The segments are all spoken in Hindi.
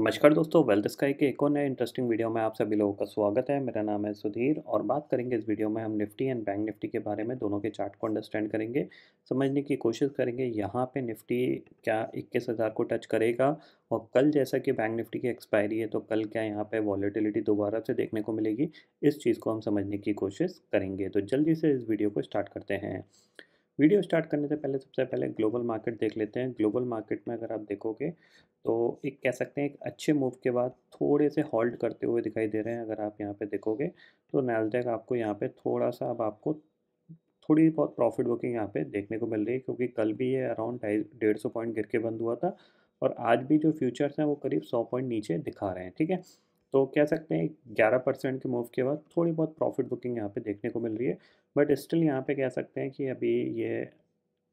नमस्कार दोस्तों वेल्थ स्काई के एक और नए इंटरेस्टिंग वीडियो में आप सभी लोगों का स्वागत है मेरा नाम है सुधीर और बात करेंगे इस वीडियो में हम निफ्टी एंड बैंक निफ्टी के बारे में दोनों के चार्ट को अंडरस्टैंड करेंगे समझने की कोशिश करेंगे यहाँ पे निफ्टी क्या इक्कीस हज़ार को टच करेगा और कल जैसा कि बैंक निफ्टी की एक्सपायरी है तो कल क्या यहाँ पर वॉलीटिलिटी दोबारा से देखने को मिलेगी इस चीज़ को हम समझने की कोशिश करेंगे तो जल्दी से इस वीडियो को स्टार्ट करते हैं वीडियो स्टार्ट करने से पहले सबसे पहले ग्लोबल मार्केट देख लेते हैं ग्लोबल मार्केट में अगर आप देखोगे तो एक कह सकते हैं एक अच्छे मूव के बाद थोड़े से हॉल्ट करते हुए दिखाई दे रहे हैं अगर आप यहाँ पे देखोगे तो नैसडेक आपको यहाँ पे थोड़ा सा अब आपको थोड़ी बहुत प्रॉफिट बुकिंग यहाँ पे देखने को मिल रही है क्योंकि कल भी ये अराउंड ढाई डेढ़ सौ पॉइंट गिर के बंद हुआ था और आज भी जो फ्यूचर्स हैं वो करीब सौ पॉइंट नीचे दिखा रहे हैं ठीक है तो कह सकते हैं ग्यारह परसेंट के मूव के बाद थोड़ी बहुत प्रॉफिट बुकिंग यहाँ पे देखने को मिल रही है बट स्टिल यहाँ पे कह सकते हैं कि अभी ये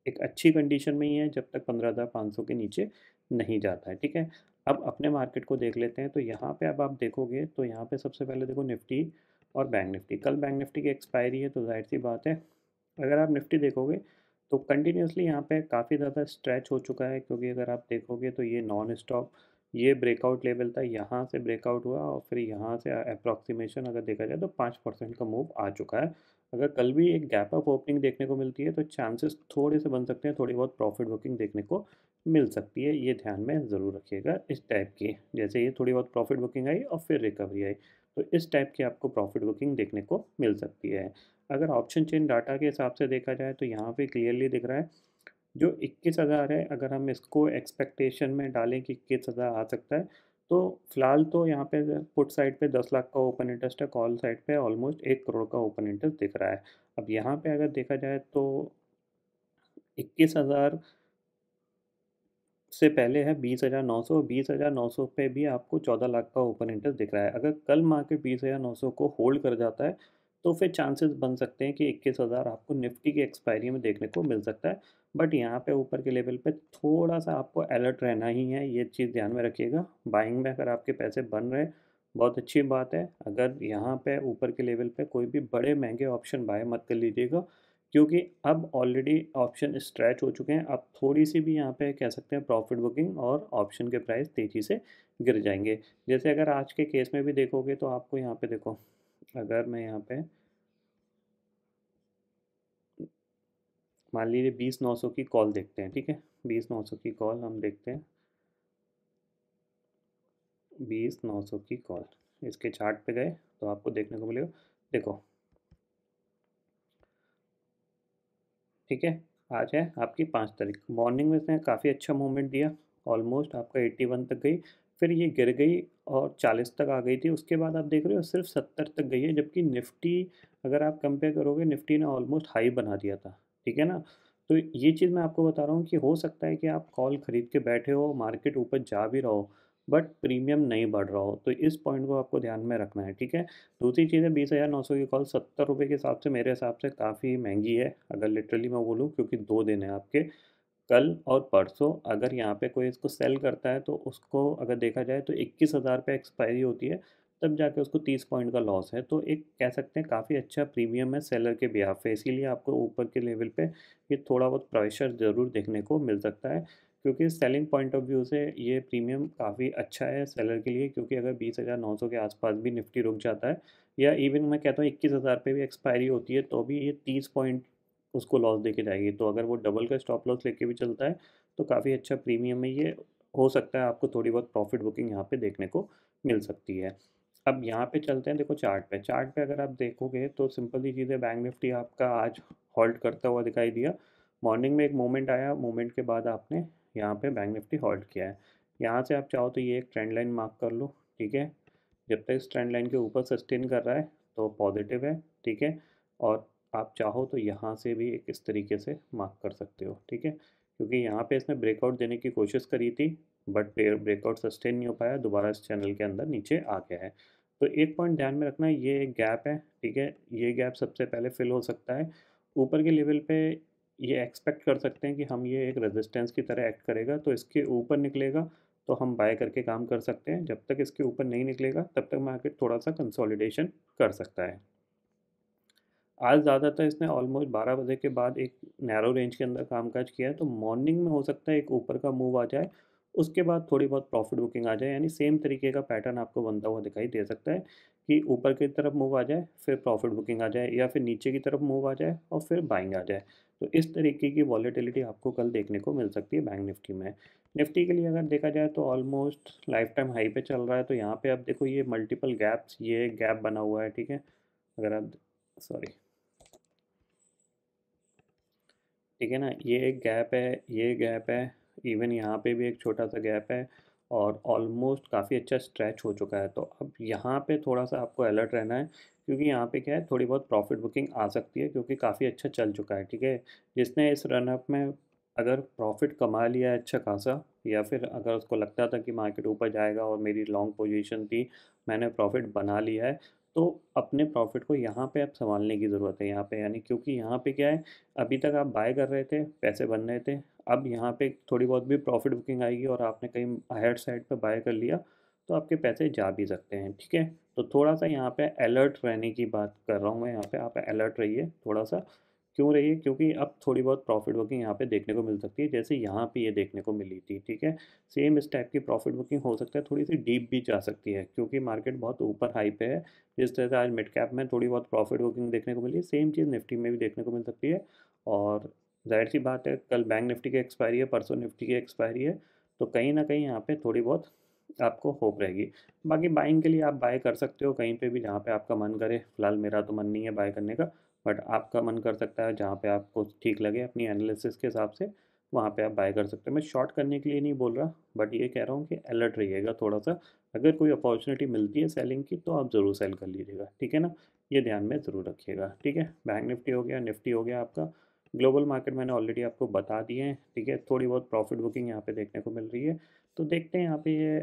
एक अच्छी कंडीशन में ही है जब तक पंद्रह हज़ार पाँच सौ के नीचे नहीं जाता है ठीक है अब अपने मार्केट को देख लेते हैं तो यहाँ पे अब आप देखोगे तो यहाँ पे सबसे पहले देखो निफ्टी और बैंक निफ्टी कल बैंक निफ्टी की एक्सपायरी है तो जाहिर सी बात है अगर आप निफ्टी देखोगे तो कंटिन्यूसली यहाँ पे काफ़ी ज़्यादा स्ट्रेच हो चुका है क्योंकि अगर आप देखोगे तो ये नॉन स्टॉप ये ब्रेकआउट लेवल था यहाँ से ब्रेकआउट हुआ और फिर यहाँ से अप्रॉक्सीमेशन अगर देखा जाए तो पाँच परसेंट का मूव आ चुका है अगर कल भी एक गैप अप ओपनिंग देखने को मिलती है तो चांसेस थोड़े से बन सकते हैं थोड़ी बहुत प्रॉफिट बुकिंग देखने को मिल सकती है ये ध्यान में ज़रूर रखिएगा इस टाइप की जैसे ये थोड़ी बहुत प्रॉफिट बुकिंग आई और फिर रिकवरी आई तो इस टाइप की आपको प्रॉफिट बुकिंग देखने को मिल सकती है अगर ऑप्शन चेन डाटा के हिसाब से देखा जाए तो यहाँ पे क्लियरली दिख रहा है जो इक्कीस हज़ार है अगर हम इसको एक्सपेक्टेशन में डालें कि इक्कीस हज़ार आ सकता है तो फिलहाल तो यहाँ पे पुट साइड पे दस लाख का ओपन इंटरेस्ट है कॉल साइड पे ऑलमोस्ट एक करोड़ का ओपन इंटरेस्ट दिख रहा है अब यहाँ पे अगर देखा जाए तो इक्कीस हज़ार से पहले है बीस हज़ार नौ सौ बीस हज़ार नौ सौ पे भी आपको चौदह लाख का ओपन इंटरेस्ट दिख रहा है अगर कल मार्केट बीस हज़ार नौ सौ को होल्ड कर जाता है तो फिर चांसेस बन सकते हैं कि इक्कीस हज़ार आपको निफ्टी की एक्सपायरी में देखने को मिल सकता है बट यहाँ पे ऊपर के लेवल पे थोड़ा सा आपको अलर्ट रहना ही है ये चीज़ ध्यान में रखिएगा बाइंग में अगर आपके पैसे बन रहे बहुत अच्छी बात है अगर यहाँ पे ऊपर के लेवल पे कोई भी बड़े महंगे ऑप्शन बाय मत कर लीजिएगा क्योंकि अब ऑलरेडी ऑप्शन स्ट्रेच हो चुके हैं अब थोड़ी सी भी यहाँ पे कह सकते हैं प्रॉफिट बुकिंग और ऑप्शन के प्राइस तेज़ी से गिर जाएंगे जैसे अगर आज के केस में भी देखोगे तो आपको यहाँ पे देखो अगर मैं यहाँ पे मान लीजिए बीस नौ सौ की कॉल देखते हैं ठीक है बीस नौ सौ की कॉल हम देखते हैं बीस नौ सौ की कॉल इसके चार्ट पे गए तो आपको देखने को मिलेगा देखो ठीक है आज है आपकी पाँच तारीख मॉर्निंग में इसने काफ़ी अच्छा मूवमेंट दिया ऑलमोस्ट आपका एट्टी वन तक गई फिर ये गिर गई और 40 तक आ गई थी उसके बाद आप देख रहे हो सिर्फ 70 तक गई है जबकि निफ्टी अगर आप कंपेयर करोगे निफ्टी ने ऑलमोस्ट हाई बना दिया था ठीक है ना तो ये चीज़ मैं आपको बता रहा हूँ कि हो सकता है कि आप कॉल ख़रीद के बैठे हो मार्केट ऊपर जा भी रहा हो बट प्रीमियम नहीं बढ़ रहा हो तो इस पॉइंट को आपको ध्यान में रखना है ठीक है दूसरी चीज़ है बीस हज़ार नौ सौ की कॉल सत्तर रुपये के हिसाब से मेरे हिसाब से काफ़ी महंगी है अगर लिटरली मैं बोलूँ क्योंकि दो दिन है आपके कल और परसों अगर यहाँ पे कोई इसको सेल करता है तो उसको अगर देखा जाए तो इक्कीस हज़ार पे एक्सपायरी होती है तब जाके उसको तीस पॉइंट का लॉस है तो एक कह सकते हैं काफ़ी अच्छा प्रीमियम है सेलर के बिहाफ पे इसीलिए आपको ऊपर के लेवल पे ये थोड़ा बहुत प्रेशर ज़रूर देखने को मिल सकता है क्योंकि सेलिंग पॉइंट ऑफ व्यू से ये प्रीमियम काफ़ी अच्छा है सेलर के लिए क्योंकि अगर बीस हज़ार नौ सौ के आसपास भी निफ्टी रुक जाता है या इवन मैं कहता हूँ इक्कीस हज़ार पे भी एक्सपायरी होती है तो भी ये तीस पॉइंट उसको लॉस दे के जाएगी तो अगर वो डबल का स्टॉप लॉस लेके भी चलता है तो काफ़ी अच्छा प्रीमियम है ये हो सकता है आपको थोड़ी बहुत प्रॉफिट बुकिंग यहाँ पे देखने को मिल सकती है अब यहाँ पे चलते हैं देखो चार्ट पे चार्ट पे अगर आप देखोगे तो सिंपल ही चीज़ें बैंक निफ्टी आपका आज हॉल्ट करता हुआ दिखाई दिया मॉर्निंग में एक मोमेंट आया मोमेंट के बाद आपने यहाँ पर बैंक निफ्टी हॉल्ट किया है यहाँ से आप चाहो तो ये एक ट्रेंड लाइन मार्क कर लो ठीक है जब तक इस ट्रेंड लाइन के ऊपर सस्टेन कर रहा है तो पॉजिटिव है ठीक है और आप चाहो तो यहाँ से भी एक इस तरीके से मार्क कर सकते हो ठीक है क्योंकि यहाँ पे इसने ब्रेकआउट देने की कोशिश करी थी बट ब्रेकआउट सस्टेन नहीं हो पाया दोबारा इस चैनल के अंदर नीचे आ गया है तो एक पॉइंट ध्यान में रखना ये एक गैप है ठीक है ये गैप सबसे पहले फिल हो सकता है ऊपर के लेवल पे ये एक्सपेक्ट कर सकते हैं कि हम ये एक रेजिस्टेंस की तरह एक्ट करेगा तो इसके ऊपर निकलेगा तो हम बाय करके काम कर सकते हैं जब तक इसके ऊपर नहीं निकलेगा तब तक मार्केट थोड़ा सा कंसोलिडेशन कर सकता है आज ज़्यादातर इसने ऑलमोस्ट बारह बजे के बाद एक नैरो रेंज के अंदर कामकाज किया है तो मॉर्निंग में हो सकता है एक ऊपर का मूव आ जाए उसके बाद थोड़ी बहुत प्रॉफिट बुकिंग आ जाए यानी सेम तरीके का पैटर्न आपको बनता हुआ दिखाई दे सकता है कि ऊपर की तरफ मूव आ जाए फिर प्रॉफिट बुकिंग आ जाए या फिर नीचे की तरफ मूव आ जाए और फिर बाइंग आ जाए तो इस तरीके की वॉलीटिलिटी आपको कल देखने को मिल सकती है बैंक निफ्टी में निफ्टी के लिए अगर देखा जाए तो ऑलमोस्ट लाइफ टाइम हाई पे चल रहा है तो यहाँ पे आप देखो ये मल्टीपल गैप्स ये गैप बना हुआ है ठीक है अगर आप सॉरी ठीक है ना ये एक गैप है ये गैप है इवन यहाँ पे भी एक छोटा सा गैप है और ऑलमोस्ट काफ़ी अच्छा स्ट्रेच हो चुका है तो अब यहाँ पे थोड़ा सा आपको अलर्ट रहना है क्योंकि यहाँ पे क्या है थोड़ी बहुत प्रॉफिट बुकिंग आ सकती है क्योंकि काफ़ी अच्छा चल चुका है ठीक है जिसने इस रनअप में अगर प्रॉफिट कमा लिया है अच्छा खासा या फिर अगर उसको लगता था कि मार्केट ऊपर जाएगा और मेरी लॉन्ग पोजिशन थी मैंने प्रॉफिट बना लिया है तो अपने प्रॉफिट को यहाँ पे आप संभालने की ज़रूरत है यहाँ पे यानी क्योंकि यहाँ पे क्या है अभी तक आप बाय कर रहे थे पैसे बन रहे थे अब यहाँ पे थोड़ी बहुत भी प्रॉफिट बुकिंग आएगी और आपने कहीं हायर साइड पे बाय कर लिया तो आपके पैसे जा भी सकते हैं ठीक है तो थोड़ा सा यहाँ पे अलर्ट रहने की बात कर रहा हूँ मैं यहाँ पे आप अलर्ट रहिए थोड़ा सा क्यों रही है क्योंकि अब थोड़ी बहुत प्रॉफिट बुकिंग यहाँ पे देखने को मिल सकती है जैसे यहाँ पे ये देखने को मिली थी ठीक है सेम इस टाइप की प्रॉफिट बुकिंग हो सकता है थोड़ी सी डीप भी जा सकती है क्योंकि मार्केट बहुत ऊपर हाई पे है जिस तरह से आज मिड कैप में थोड़ी बहुत प्रॉफिट बुकिंग देखने को मिली सेम चीज़ निफ्टी में भी देखने को मिल सकती है और जाहिर सी बात है कल बैंक निफ्टी की एक्सपायरी है परसों निफ्टी की एक्सपायरी है तो कहीं ना कहीं यहाँ पर थोड़ी बहुत आपको होप रहेगी बाकी बाइंग के लिए आप बाय कर सकते हो कहीं पे भी जहाँ पे आपका मन करे फिलहाल मेरा तो मन नहीं है बाय करने का बट आपका मन कर सकता है जहाँ पे आपको ठीक लगे अपनी एनालिसिस के हिसाब से वहाँ पे आप बाय कर सकते हैं मैं शॉर्ट करने के लिए नहीं बोल रहा बट ये कह रहा हूँ कि अलर्ट रहिएगा थोड़ा सा अगर कोई अपॉर्चुनिटी मिलती है सेलिंग की तो आप ज़रूर सेल कर लीजिएगा ठीक है ना ये ध्यान में ज़रूर रखिएगा ठीक है बैंक निफ्टी हो गया निफ्टी हो गया आपका ग्लोबल मार्केट मैंने ऑलरेडी आपको बता दिए हैं ठीक है थोड़ी बहुत प्रॉफिट बुकिंग यहाँ पे देखने को मिल रही है तो देखते हैं यहाँ पे ये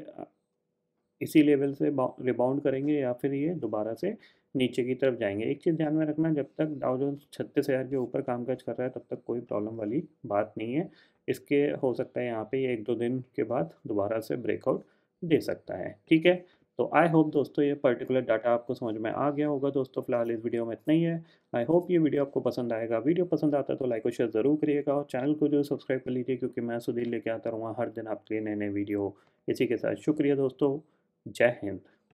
इसी लेवल से रिबाउंड करेंगे या फिर ये दोबारा से नीचे की तरफ जाएंगे एक चीज़ ध्यान में रखना जब तक डाउ जो छत्तीस हज़ार के ऊपर कामकाज कर रहा है तब तक कोई प्रॉब्लम वाली बात नहीं है इसके हो सकता है यहाँ पे ये एक दो दिन के बाद दोबारा से ब्रेकआउट दे सकता है ठीक है तो आई होप दोस्तों ये पर्टिकुलर डाटा आपको समझ में आ गया होगा दोस्तों फिलहाल इस वीडियो में इतना ही है आई होप ये वीडियो आपको पसंद आएगा वीडियो पसंद आता है तो लाइक और शेयर ज़रूर करिएगा और चैनल को जो सब्सक्राइब कर लीजिए क्योंकि मैं सुधीर लेके आता रहूँगा हर दिन आपके लिए नए नए वीडियो इसी के साथ शुक्रिया दोस्तों Jai Hind.